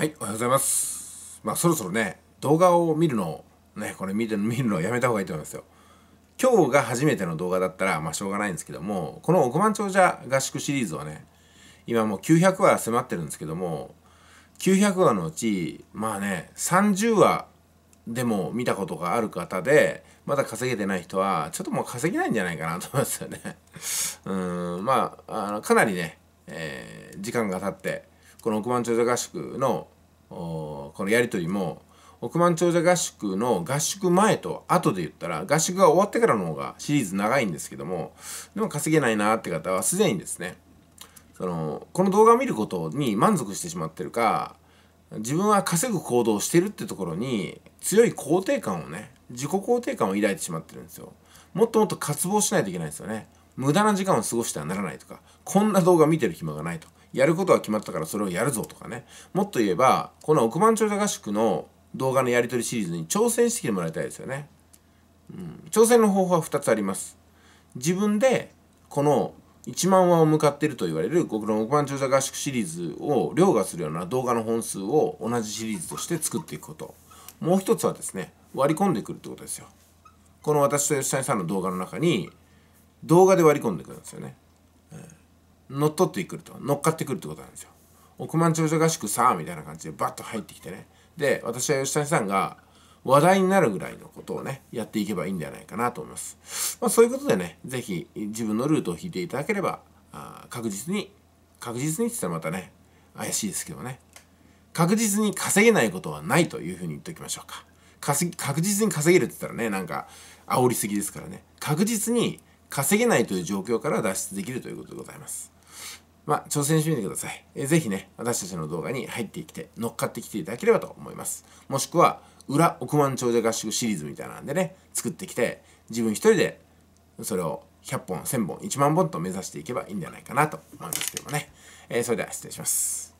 はい、おはようございます。まあそろそろね、動画を見るのを、ね、これ見て見るのをやめた方がいいと思いますよ。今日が初めての動画だったら、まあしょうがないんですけども、この億万長者合宿シリーズはね、今もう900話迫ってるんですけども、900話のうち、まあね、30話でも見たことがある方で、まだ稼げてない人は、ちょっともう稼げないんじゃないかなと思いますよね。うん、まあ、あのかなりね、えー、時間が経って、この億万長者合宿のこのやり取りも億万長者合宿の合宿前と後で言ったら合宿が終わってからの方がシリーズ長いんですけどもでも稼げないなって方はすでにですねそのこの動画を見ることに満足してしまってるか自分は稼ぐ行動をしてるってところに強い肯定感をね自己肯定感を抱いてしまってるんですよもっともっと渇望しないといけないんですよね無駄な時間を過ごしてはならないとかこんな動画見てる暇がないとやることは決まったからそれをやるぞとかねもっと言えばこの億万長者合宿の動画のやり取りシリーズに挑戦してきてもらいたいですよね、うん、挑戦の方法は2つあります自分でこの1万話を向かっていると言われる僕の億万長者合宿シリーズを凌駕するような動画の本数を同じシリーズとして作っていくこともう一つはですね割り込んでくるってことですよこの私と吉谷さんの動画の中に動画で割り込んでくるんですよね乗っ取ってくると乗っかってくるってことなんですよ億万長者合宿さあみたいな感じでバッと入ってきてねで私は吉谷さんが話題になるぐらいのことをねやっていけばいいんじゃないかなと思います、まあ、そういうことでね是非自分のルートを引いていただければあ確実に確実にって言ったらまたね怪しいですけどね確実に稼げないことはないというふうに言っておきましょうか確実に稼げるって言ったらねなんか煽りすぎですからね確実に稼げないという状況から脱出できるということでございますまあ、挑戦してみてください。えー、ぜひね、私たちの動画に入ってきて、乗っかってきていただければと思います。もしくは、裏億万長者合宿シリーズみたいなんでね、作ってきて、自分一人でそれを100本、1000本、1万本と目指していけばいいんじゃないかなと思いますけどもね。えー、それでは失礼します。